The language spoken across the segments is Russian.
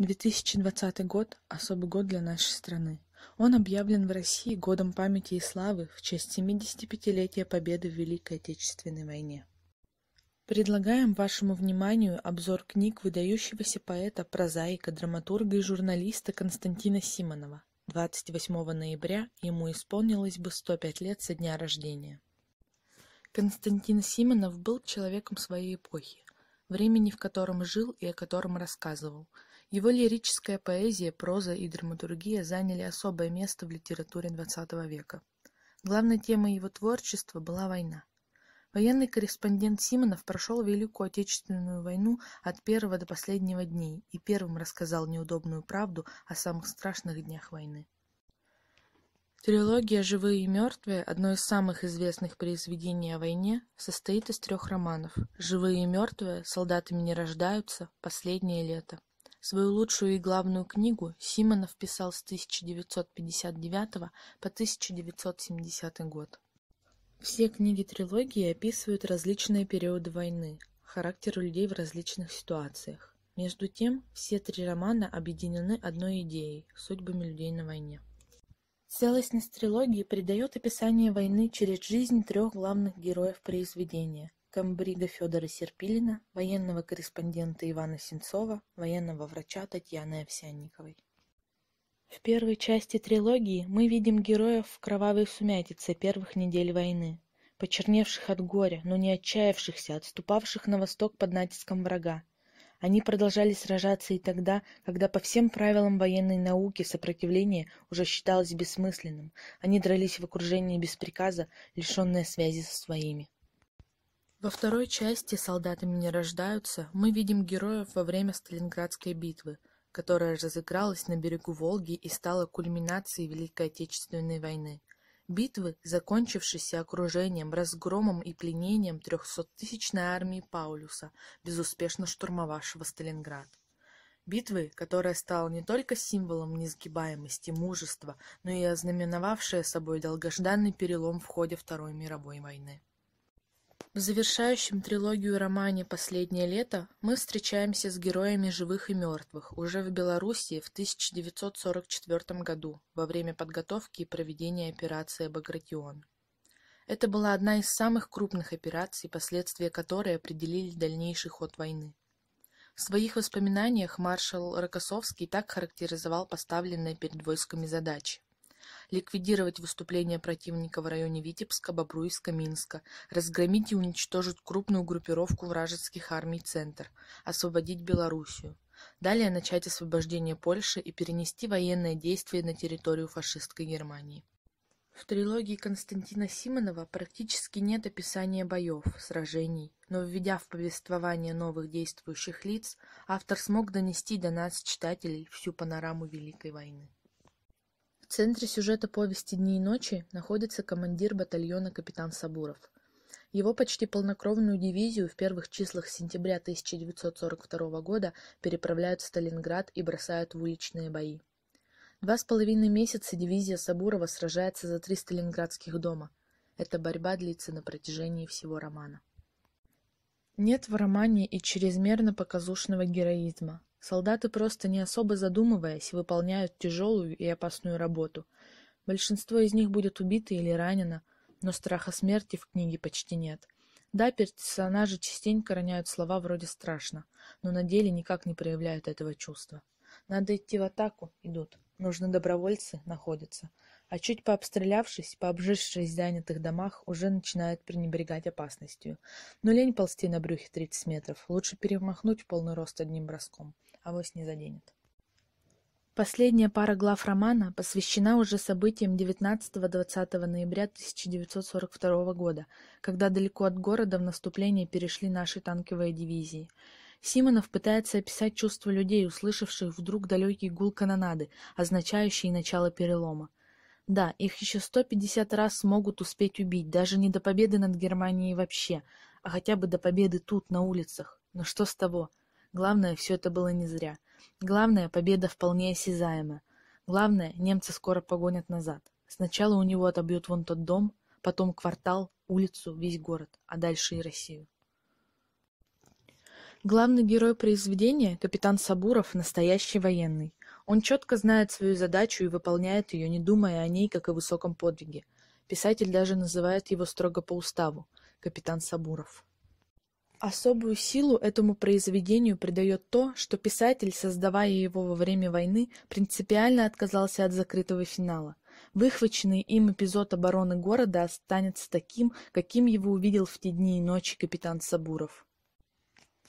2020 год – особый год для нашей страны. Он объявлен в России Годом памяти и славы в честь 75-летия победы в Великой Отечественной войне. Предлагаем вашему вниманию обзор книг выдающегося поэта, прозаика, драматурга и журналиста Константина Симонова. 28 ноября ему исполнилось бы 105 лет со дня рождения. Константин Симонов был человеком своей эпохи, времени, в котором жил и о котором рассказывал – его лирическая поэзия, проза и драматургия заняли особое место в литературе XX века. Главной темой его творчества была война. Военный корреспондент Симонов прошел Великую Отечественную войну от первого до последнего дней и первым рассказал неудобную правду о самых страшных днях войны. Трилогия «Живые и мертвые», одно из самых известных произведений о войне, состоит из трех романов «Живые и мертвые», «Солдатами не рождаются», «Последнее лето». Свою лучшую и главную книгу Симонов писал с 1959 по 1970 год. Все книги трилогии описывают различные периоды войны, характер людей в различных ситуациях. Между тем, все три романа объединены одной идеей – судьбами людей на войне. Целостность трилогии придает описание войны через жизнь трех главных героев произведения – камбрида Федора Серпилина, военного корреспондента Ивана Сенцова, военного врача Татьяны Овсянниковой. В первой части трилогии мы видим героев в кровавой сумятице первых недель войны, почерневших от горя, но не отчаявшихся, отступавших на восток под натиском врага. Они продолжали сражаться и тогда, когда по всем правилам военной науки сопротивление уже считалось бессмысленным. Они дрались в окружении без приказа, лишенные связи со своими. Во второй части «Солдатами не рождаются» мы видим героев во время Сталинградской битвы, которая разыгралась на берегу Волги и стала кульминацией Великой Отечественной войны. Битвы, закончившейся окружением, разгромом и пленением трехсоттысячной армии Паулюса, безуспешно штурмовавшего Сталинград. Битвы, которая стала не только символом несгибаемости, мужества, но и ознаменовавшая собой долгожданный перелом в ходе Второй мировой войны. В завершающем трилогию романе «Последнее лето» мы встречаемся с героями «Живых и мертвых» уже в Белоруссии в 1944 году во время подготовки и проведения операции «Багратион». Это была одна из самых крупных операций, последствия которой определили дальнейший ход войны. В своих воспоминаниях маршал Рокоссовский так характеризовал поставленные перед войсками задачи ликвидировать выступления противника в районе Витебска, Бобруйска, Минска, разгромить и уничтожить крупную группировку вражеских армий «Центр», освободить Белоруссию. Далее начать освобождение Польши и перенести военные действия на территорию фашистской Германии. В трилогии Константина Симонова практически нет описания боев, сражений, но введя в повествование новых действующих лиц, автор смог донести до нас, читателей, всю панораму Великой войны. В центре сюжета повести «Дни и ночи» находится командир батальона капитан Сабуров. Его почти полнокровную дивизию в первых числах сентября 1942 года переправляют в Сталинград и бросают в уличные бои. Два с половиной месяца дивизия Сабурова сражается за три сталинградских дома. Эта борьба длится на протяжении всего романа. Нет в романе и чрезмерно показушного героизма, Солдаты просто не особо задумываясь выполняют тяжелую и опасную работу. Большинство из них будет убито или ранено, но страха смерти в книге почти нет. Да, персонажи частенько роняют слова вроде «страшно», но на деле никак не проявляют этого чувства. Надо идти в атаку, идут. Нужны добровольцы, находятся. А чуть пообстрелявшись, пообжившись в занятых домах, уже начинают пренебрегать опасностью. Но лень ползти на брюхе 30 метров, лучше перемахнуть в полный рост одним броском авось не заденет. Последняя пара глав романа посвящена уже событиям 19-20 ноября 1942 года, когда далеко от города в наступление перешли наши танковые дивизии. Симонов пытается описать чувства людей, услышавших вдруг далекий гул канонады, означающий начало перелома. Да, их еще 150 раз смогут успеть убить, даже не до победы над Германией вообще, а хотя бы до победы тут, на улицах. Но что с того? Главное, все это было не зря. Главное, победа вполне осязаема. Главное, немцы скоро погонят назад. Сначала у него отобьют вон тот дом, потом квартал, улицу, весь город, а дальше и Россию. Главный герой произведения, капитан Сабуров, настоящий военный. Он четко знает свою задачу и выполняет ее, не думая о ней, как о высоком подвиге. Писатель даже называет его строго по уставу – капитан Сабуров. Особую силу этому произведению придает то, что писатель, создавая его во время войны, принципиально отказался от закрытого финала. Выхваченный им эпизод обороны города останется таким, каким его увидел в те дни и ночи капитан Сабуров.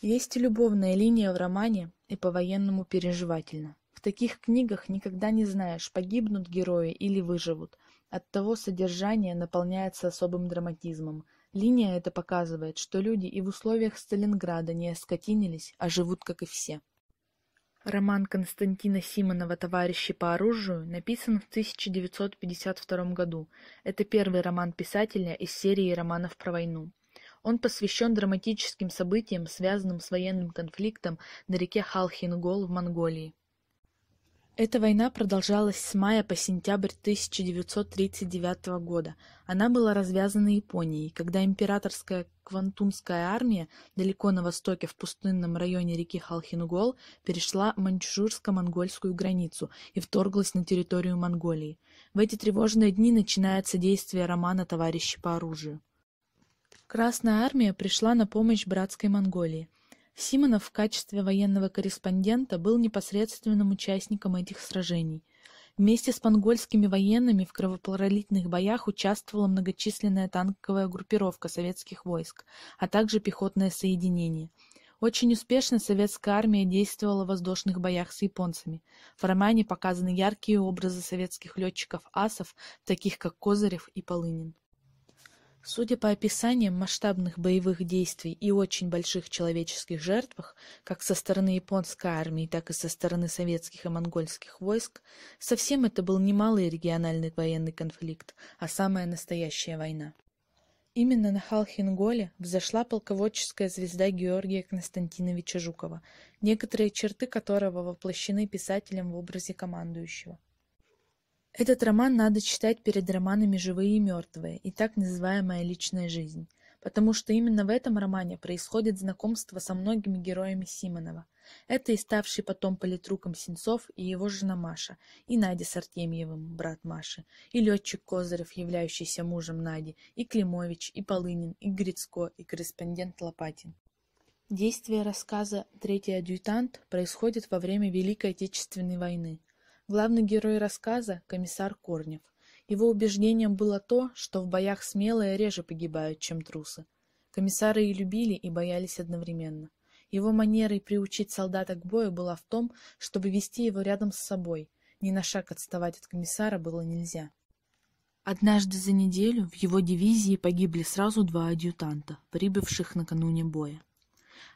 Есть и любовная линия в романе, и по-военному переживательно. В таких книгах никогда не знаешь, погибнут герои или выживут. от того содержание наполняется особым драматизмом – Линия эта показывает, что люди и в условиях Сталинграда не оскотинились, а живут, как и все. Роман Константина Симонова «Товарищи по оружию» написан в 1952 году. Это первый роман писателя из серии романов про войну. Он посвящен драматическим событиям, связанным с военным конфликтом на реке Халхингол в Монголии. Эта война продолжалась с мая по сентябрь 1939 года. Она была развязана Японией, когда императорская Квантунская армия далеко на востоке в пустынном районе реки Халхингол перешла маньчжурско-монгольскую границу и вторглась на территорию Монголии. В эти тревожные дни начинается действие романа «Товарищи по оружию». Красная армия пришла на помощь братской Монголии – Симонов в качестве военного корреспондента был непосредственным участником этих сражений. Вместе с монгольскими военными в кровопролитных боях участвовала многочисленная танковая группировка советских войск, а также пехотное соединение. Очень успешно советская армия действовала в воздушных боях с японцами. В романе показаны яркие образы советских летчиков-асов, таких как Козырев и Полынин. Судя по описаниям масштабных боевых действий и очень больших человеческих жертвах, как со стороны японской армии, так и со стороны советских и монгольских войск, совсем это был не малый региональный военный конфликт, а самая настоящая война. Именно на Халхинголе взошла полководческая звезда Георгия Константиновича Жукова, некоторые черты которого воплощены писателем в образе командующего – этот роман надо читать перед романами «Живые и мертвые» и так называемая «Личная жизнь», потому что именно в этом романе происходит знакомство со многими героями Симонова. Это и ставший потом политруком Сенцов и его жена Маша, и Надя с Артемьевым, брат Маши, и летчик Козырев, являющийся мужем Нади, и Климович, и Полынин, и Грицко, и корреспондент Лопатин. Действие рассказа «Третий адъютант» происходит во время Великой Отечественной войны – Главный герой рассказа – комиссар Корнев. Его убеждением было то, что в боях смелые реже погибают, чем трусы. Комиссары и любили, и боялись одновременно. Его манерой приучить солдата к бою была в том, чтобы вести его рядом с собой. Ни на шаг отставать от комиссара было нельзя. Однажды за неделю в его дивизии погибли сразу два адъютанта, прибывших накануне боя.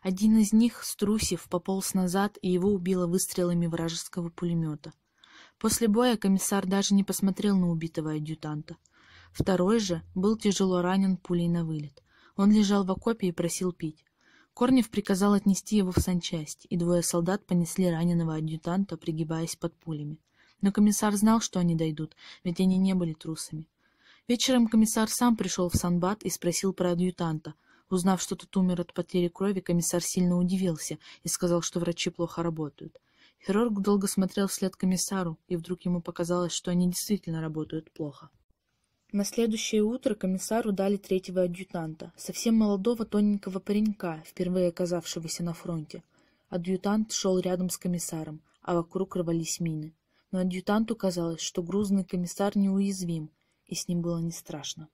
Один из них, струсив, пополз назад, и его убило выстрелами вражеского пулемета – После боя комиссар даже не посмотрел на убитого адъютанта. Второй же был тяжело ранен пулей на вылет. Он лежал в окопе и просил пить. Корнев приказал отнести его в санчасть, и двое солдат понесли раненого адъютанта, пригибаясь под пулями. Но комиссар знал, что они дойдут, ведь они не были трусами. Вечером комиссар сам пришел в санбат и спросил про адъютанта. Узнав, что тот умер от потери крови, комиссар сильно удивился и сказал, что врачи плохо работают. Хирург долго смотрел вслед комиссару, и вдруг ему показалось, что они действительно работают плохо. На следующее утро комиссару дали третьего адъютанта, совсем молодого тоненького паренька, впервые оказавшегося на фронте. Адъютант шел рядом с комиссаром, а вокруг рвались мины. Но адъютанту казалось, что грузный комиссар неуязвим, и с ним было не страшно.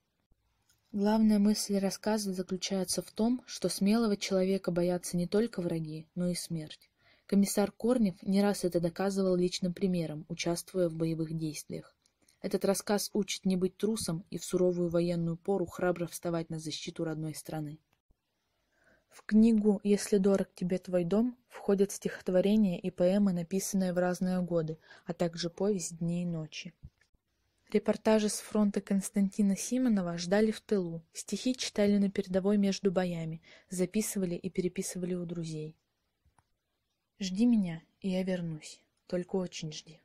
Главная мысль рассказа заключается в том, что смелого человека боятся не только враги, но и смерть. Комиссар Корнев не раз это доказывал личным примером, участвуя в боевых действиях. Этот рассказ учит не быть трусом и в суровую военную пору храбро вставать на защиту родной страны. В книгу «Если дорог тебе твой дом» входят стихотворения и поэмы, написанные в разные годы, а также повесть «Дни и ночи». Репортажи с фронта Константина Симонова ждали в тылу, стихи читали на передовой между боями, записывали и переписывали у друзей. Жди меня, и я вернусь. Только очень жди.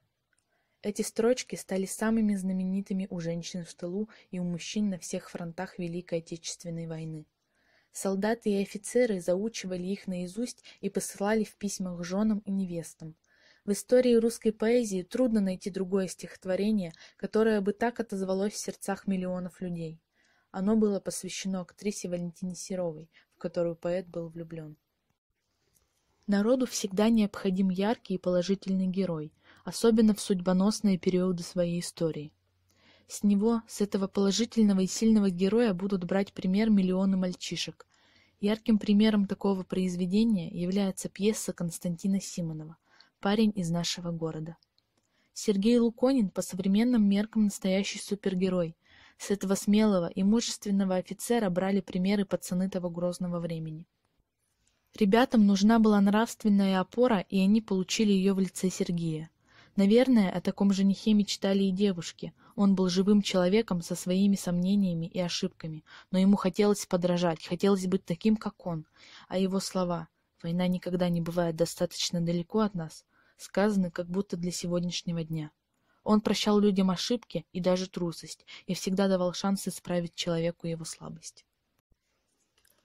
Эти строчки стали самыми знаменитыми у женщин в тылу и у мужчин на всех фронтах Великой Отечественной войны. Солдаты и офицеры заучивали их наизусть и посылали в письмах женам и невестам. В истории русской поэзии трудно найти другое стихотворение, которое бы так отозвалось в сердцах миллионов людей. Оно было посвящено актрисе Валентине Серовой, в которую поэт был влюблен. Народу всегда необходим яркий и положительный герой, особенно в судьбоносные периоды своей истории. С него, с этого положительного и сильного героя будут брать пример миллионы мальчишек. Ярким примером такого произведения является пьеса Константина Симонова «Парень из нашего города». Сергей Луконин по современным меркам настоящий супергерой. С этого смелого и мужественного офицера брали примеры пацаны того грозного времени. Ребятам нужна была нравственная опора, и они получили ее в лице Сергея. Наверное, о таком женихе мечтали и девушки. Он был живым человеком со своими сомнениями и ошибками, но ему хотелось подражать, хотелось быть таким, как он. А его слова «Война никогда не бывает достаточно далеко от нас» сказаны как будто для сегодняшнего дня. Он прощал людям ошибки и даже трусость, и всегда давал шанс исправить человеку его слабость.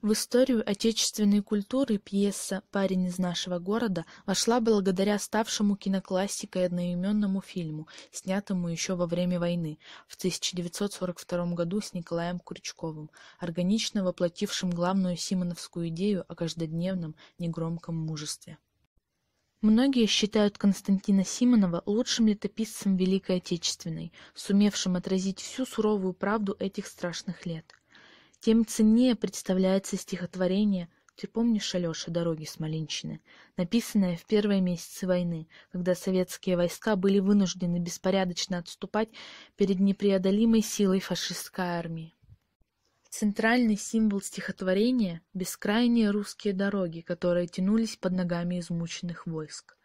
В историю отечественной культуры пьеса «Парень из нашего города» вошла благодаря ставшему киноклассикой одноименному фильму, снятому еще во время войны в 1942 году с Николаем Курчковым, органично воплотившим главную симоновскую идею о каждодневном негромком мужестве. Многие считают Константина Симонова лучшим летописцем Великой Отечественной, сумевшим отразить всю суровую правду этих страшных лет – тем ценнее представляется стихотворение «Ты помнишь, Алеша, дороги Смоленщины», написанное в первые месяцы войны, когда советские войска были вынуждены беспорядочно отступать перед непреодолимой силой фашистской армии. Центральный символ стихотворения — бескрайние русские дороги, которые тянулись под ногами измученных войск.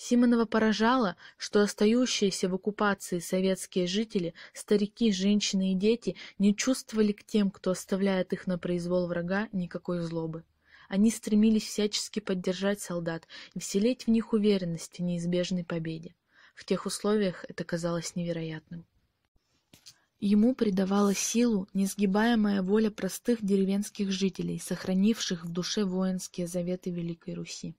Симонова поражало, что остающиеся в оккупации советские жители, старики, женщины и дети не чувствовали к тем, кто оставляет их на произвол врага, никакой злобы. Они стремились всячески поддержать солдат и вселить в них уверенность в неизбежной победе. В тех условиях это казалось невероятным. Ему придавала силу несгибаемая воля простых деревенских жителей, сохранивших в душе воинские заветы Великой Руси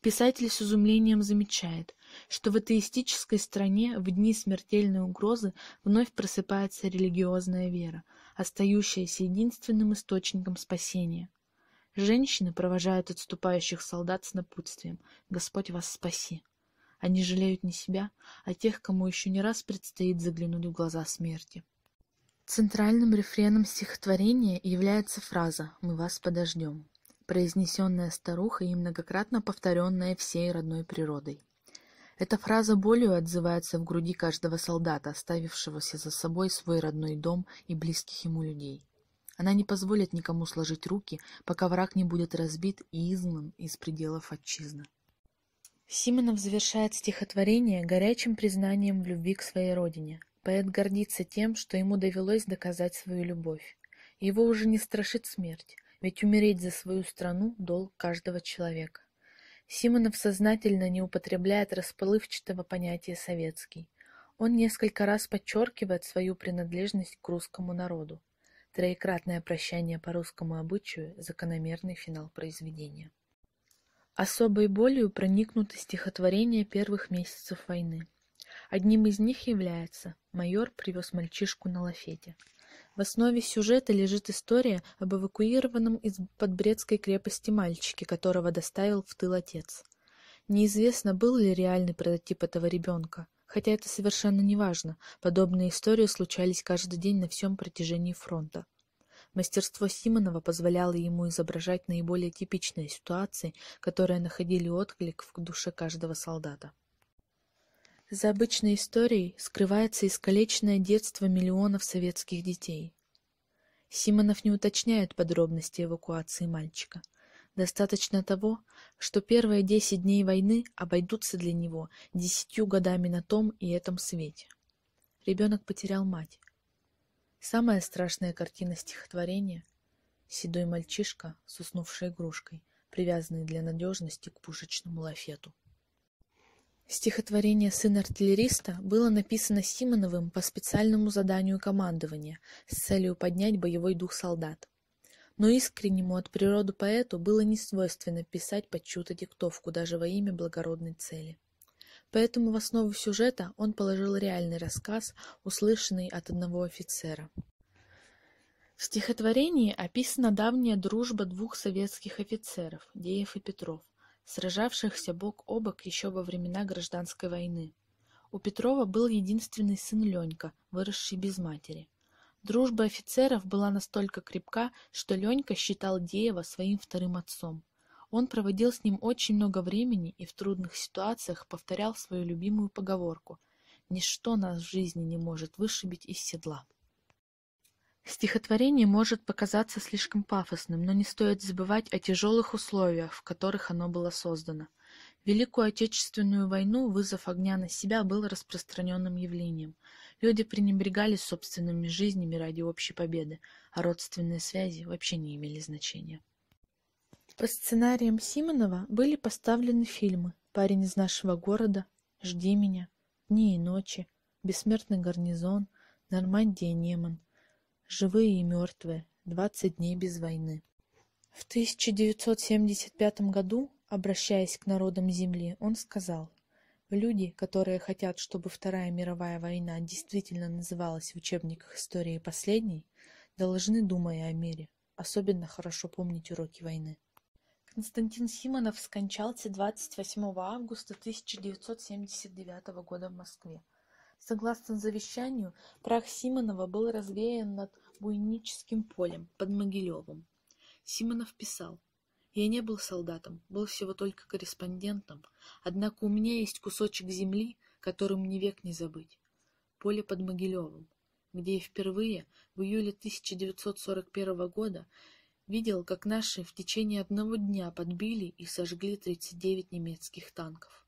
писатель с изумлением замечает, что в атеистической стране в дни смертельной угрозы вновь просыпается религиозная вера, остающаяся единственным источником спасения. Женщины провожают отступающих солдат с напутствием «Господь вас спаси». Они жалеют не себя, а тех, кому еще не раз предстоит заглянуть в глаза смерти. Центральным рефреном стихотворения является фраза «Мы вас подождем» произнесенная старухой и многократно повторенная всей родной природой. Эта фраза болью отзывается в груди каждого солдата, оставившегося за собой свой родной дом и близких ему людей. Она не позволит никому сложить руки, пока враг не будет разбит и изгнан из пределов отчизны. Симонов завершает стихотворение горячим признанием в любви к своей родине. Поэт гордится тем, что ему довелось доказать свою любовь. Его уже не страшит смерть. Ведь умереть за свою страну – долг каждого человека. Симонов сознательно не употребляет расплывчатого понятия «советский». Он несколько раз подчеркивает свою принадлежность к русскому народу. Троекратное прощание по русскому обычаю – закономерный финал произведения. Особой болью проникнуто стихотворение первых месяцев войны. Одним из них является «Майор привез мальчишку на лафете». В основе сюжета лежит история об эвакуированном из Подбредской крепости мальчике, которого доставил в тыл отец. Неизвестно, был ли реальный прототип этого ребенка, хотя это совершенно не важно. Подобные истории случались каждый день на всем протяжении фронта. Мастерство Симонова позволяло ему изображать наиболее типичные ситуации, которые находили отклик в душе каждого солдата. За обычной историей скрывается искалеченное детство миллионов советских детей. Симонов не уточняет подробности эвакуации мальчика. Достаточно того, что первые 10 дней войны обойдутся для него десятью годами на том и этом свете. Ребенок потерял мать. Самая страшная картина стихотворения — седой мальчишка с уснувшей игрушкой, привязанный для надежности к пушечному лафету. Стихотворение «Сын артиллериста» было написано Симоновым по специальному заданию командования с целью поднять боевой дух солдат. Но искреннему от природы поэту было не свойственно писать под чью-то диктовку даже во имя благородной цели. Поэтому в основу сюжета он положил реальный рассказ, услышанный от одного офицера. В стихотворении описана давняя дружба двух советских офицеров, Деев и Петров – сражавшихся бок о бок еще во времена Гражданской войны. У Петрова был единственный сын Ленька, выросший без матери. Дружба офицеров была настолько крепка, что Ленька считал Деева своим вторым отцом. Он проводил с ним очень много времени и в трудных ситуациях повторял свою любимую поговорку «Ничто нас в жизни не может вышибить из седла». Стихотворение может показаться слишком пафосным, но не стоит забывать о тяжелых условиях, в которых оно было создано. Великую Отечественную войну вызов огня на себя был распространенным явлением. Люди пренебрегали собственными жизнями ради общей победы, а родственные связи вообще не имели значения. По сценариям Симонова были поставлены фильмы «Парень из нашего города», «Жди меня», «Дни и ночи», «Бессмертный гарнизон», «Нормандия Неман», Живые и мертвые. 20 дней без войны. В 1975 году, обращаясь к народам Земли, он сказал, «Люди, которые хотят, чтобы Вторая мировая война действительно называлась в учебниках истории последней, должны, думая о мире, особенно хорошо помнить уроки войны». Константин Симонов скончался 28 августа 1979 года в Москве. Согласно завещанию, прах Симонова был развеян над Буйническим полем, под Могилевым. Симонов писал, «Я не был солдатом, был всего только корреспондентом, однако у меня есть кусочек земли, который мне век не забыть. Поле под Могилевым, где я впервые в июле 1941 года видел, как наши в течение одного дня подбили и сожгли 39 немецких танков.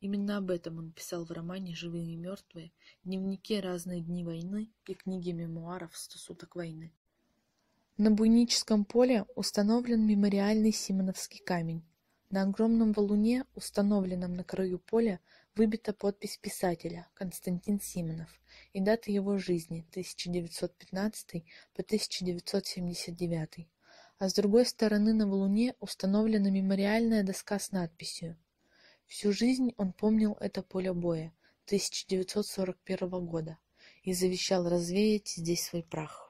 Именно об этом он писал в романе «Живые и мертвые», дневнике «Разные дни войны» и книге мемуаров «Сто суток войны». На Буйническом поле установлен мемориальный Симоновский камень. На огромном валуне, установленном на краю поля, выбита подпись писателя Константин Симонов и дата его жизни 1915 по 1979 а с другой стороны на валуне установлена мемориальная доска с надписью Всю жизнь он помнил это поле боя 1941 года и завещал развеять здесь свой прах.